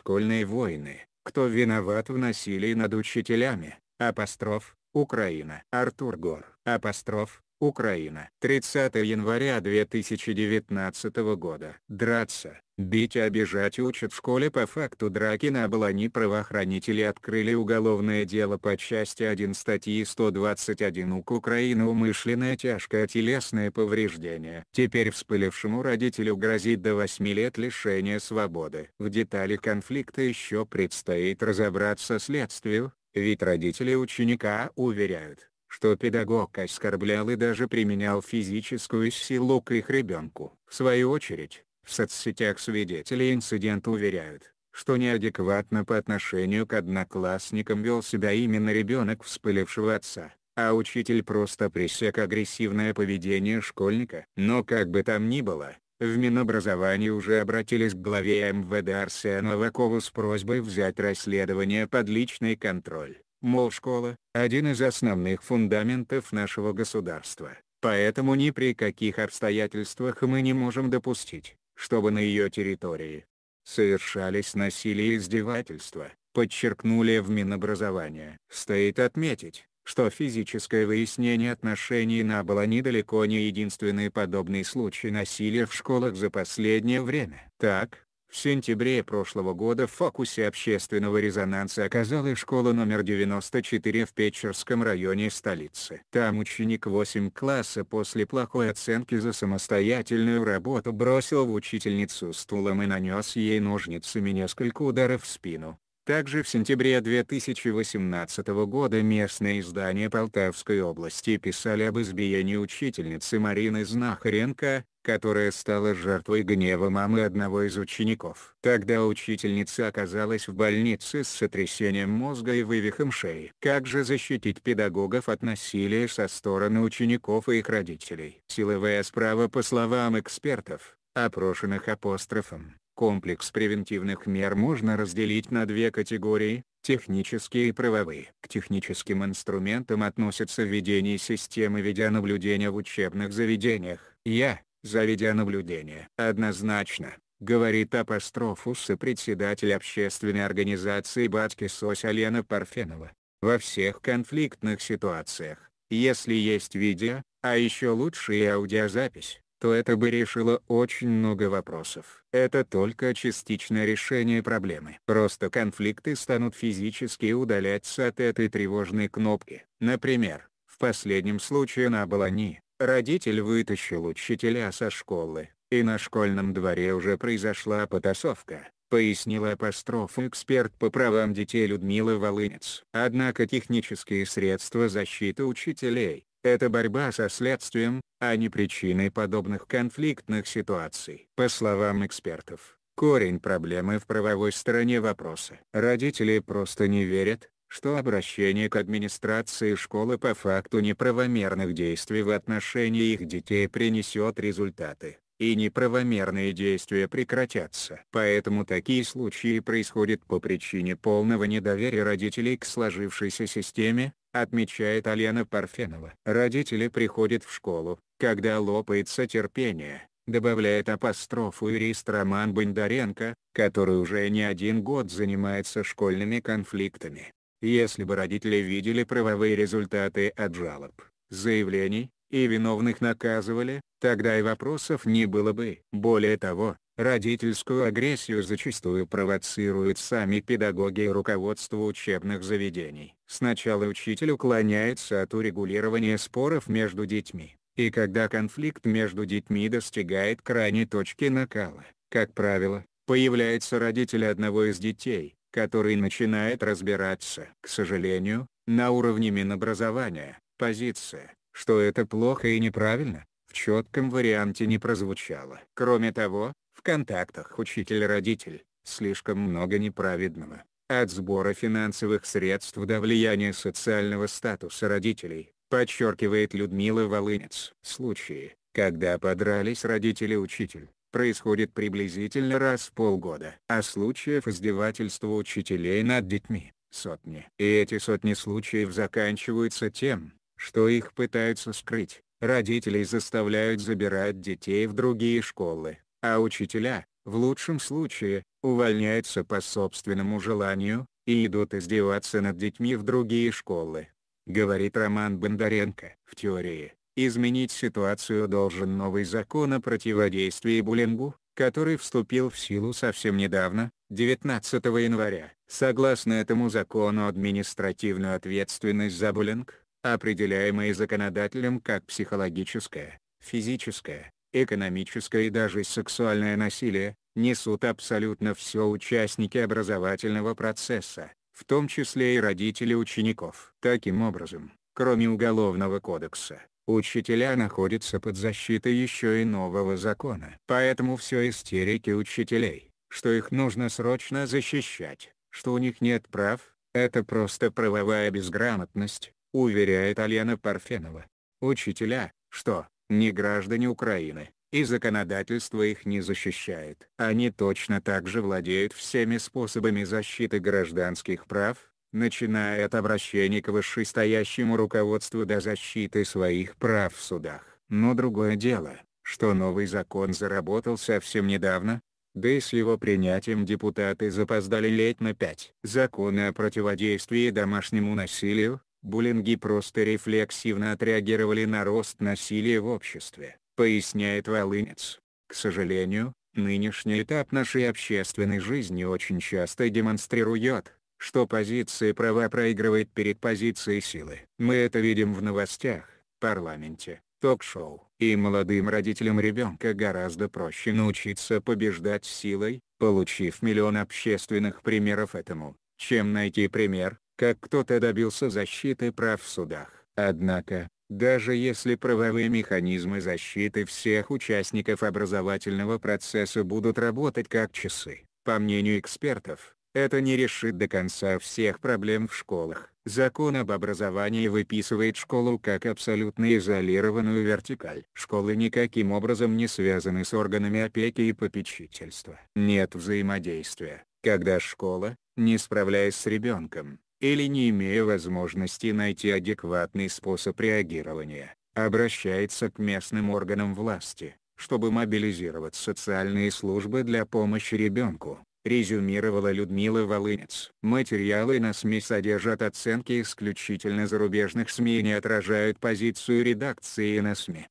школьные войны, кто виноват в насилии над учителями, апостроф, Украина. Артур Гор, апостроф, Украина. 30 января 2019 года. Драться, бить и обижать учат в школе по факту драки на Балани правоохранители открыли уголовное дело по части 1 статьи 121 УК Украины умышленное тяжкое телесное повреждение. Теперь вспылившему родителю грозит до 8 лет лишения свободы. В детали конфликта еще предстоит разобраться следствию, ведь родители ученика уверяют что педагог оскорблял и даже применял физическую силу к их ребенку. В свою очередь, в соцсетях свидетели инцидента уверяют, что неадекватно по отношению к одноклассникам вел себя именно ребенок вспылившего отца, а учитель просто пресек агрессивное поведение школьника. Но как бы там ни было, в Минобразовании уже обратились к главе МВД Арсену Авакову с просьбой взять расследование под личный контроль мол школа – один из основных фундаментов нашего государства, поэтому ни при каких обстоятельствах мы не можем допустить, чтобы на ее территории совершались насилие и издевательства, подчеркнули в Минобразования. Стоит отметить, что физическое выяснение отношений на было недалеко не единственный подобный случай насилия в школах за последнее время. Так, в сентябре прошлого года в фокусе общественного резонанса оказалась школа номер 94 в Печерском районе столицы. Там ученик 8 класса после плохой оценки за самостоятельную работу бросил в учительницу стулом и нанес ей ножницами несколько ударов в спину. Также в сентябре 2018 года местные издания Полтавской области писали об избиении учительницы Марины Знахаренко, которая стала жертвой гнева мамы одного из учеников. Тогда учительница оказалась в больнице с сотрясением мозга и вывихом шеи. Как же защитить педагогов от насилия со стороны учеников и их родителей? Силовая справа по словам экспертов, опрошенных апострофом, комплекс превентивных мер можно разделить на две категории – технические и правовые. К техническим инструментам относятся введение системы видеонаблюдения в учебных заведениях. Я, за видеонаблюдение. Однозначно, говорит апострофус и председатель общественной организации батьки Сось» Алена Парфенова. Во всех конфликтных ситуациях, если есть видео, а еще лучше и аудиозапись, то это бы решило очень много вопросов. Это только частичное решение проблемы. Просто конфликты станут физически удаляться от этой тревожной кнопки. Например, в последнем случае на Балани, Родитель вытащил учителя со школы, и на школьном дворе уже произошла потасовка, пояснила апостроф эксперт по правам детей Людмила Волынец. Однако технические средства защиты учителей – это борьба со следствием, а не причиной подобных конфликтных ситуаций. По словам экспертов, корень проблемы в правовой стороне вопроса. Родители просто не верят, что обращение к администрации школы по факту неправомерных действий в отношении их детей принесет результаты, и неправомерные действия прекратятся. Поэтому такие случаи происходят по причине полного недоверия родителей к сложившейся системе, отмечает Алена Парфенова. Родители приходят в школу, когда лопается терпение, добавляет апострофу юрист Роман Бондаренко, который уже не один год занимается школьными конфликтами. Если бы родители видели правовые результаты от жалоб, заявлений, и виновных наказывали, тогда и вопросов не было бы. Более того, родительскую агрессию зачастую провоцируют сами педагоги и руководство учебных заведений. Сначала учитель уклоняется от урегулирования споров между детьми, и когда конфликт между детьми достигает крайней точки накала, как правило, появляется родитель одного из детей, который начинает разбираться. К сожалению, на уровне Минобразования, позиция, что это плохо и неправильно, в четком варианте не прозвучало. Кроме того, в контактах учитель-родитель, слишком много неправедного, от сбора финансовых средств до влияния социального статуса родителей, подчеркивает Людмила Волынец. Случаи, когда подрались родители-учитель, происходит приблизительно раз в полгода. А случаев издевательства учителей над детьми – сотни. И эти сотни случаев заканчиваются тем, что их пытаются скрыть. Родителей заставляют забирать детей в другие школы, а учителя, в лучшем случае, увольняются по собственному желанию, и идут издеваться над детьми в другие школы. Говорит Роман Бондаренко. В теории, Изменить ситуацию должен новый закон о противодействии буллингу, который вступил в силу совсем недавно, 19 января. Согласно этому закону административную ответственность за буллинг, определяемая законодателем как психологическое, физическое, экономическое и даже сексуальное насилие, несут абсолютно все участники образовательного процесса, в том числе и родители учеников. Таким образом, кроме Уголовного кодекса, учителя находятся под защитой еще и нового закона. Поэтому все истерики учителей, что их нужно срочно защищать, что у них нет прав, это просто правовая безграмотность, уверяет Алена Парфенова. Учителя, что, не граждане Украины, и законодательство их не защищает. Они точно так же владеют всеми способами защиты гражданских прав, начиная от обращений к высшестоящему руководству до защиты своих прав в судах. Но другое дело, что новый закон заработал совсем недавно, да и с его принятием депутаты запоздали лет на пять. Законы о противодействии домашнему насилию, буллинги просто рефлексивно отреагировали на рост насилия в обществе, поясняет Волынец. К сожалению, нынешний этап нашей общественной жизни очень часто демонстрирует, что позиция права проигрывает перед позицией силы. Мы это видим в новостях, парламенте, ток-шоу. И молодым родителям ребенка гораздо проще научиться побеждать силой, получив миллион общественных примеров этому, чем найти пример, как кто-то добился защиты прав в судах. Однако, даже если правовые механизмы защиты всех участников образовательного процесса будут работать как часы, по мнению экспертов, это не решит до конца всех проблем в школах. Закон об образовании выписывает школу как абсолютно изолированную вертикаль. Школы никаким образом не связаны с органами опеки и попечительства. Нет взаимодействия, когда школа, не справляясь с ребенком, или не имея возможности найти адекватный способ реагирования, обращается к местным органам власти, чтобы мобилизировать социальные службы для помощи ребенку резюмировала Людмила Волынец. Материалы на СМИ содержат оценки исключительно зарубежных СМИ и не отражают позицию редакции на СМИ.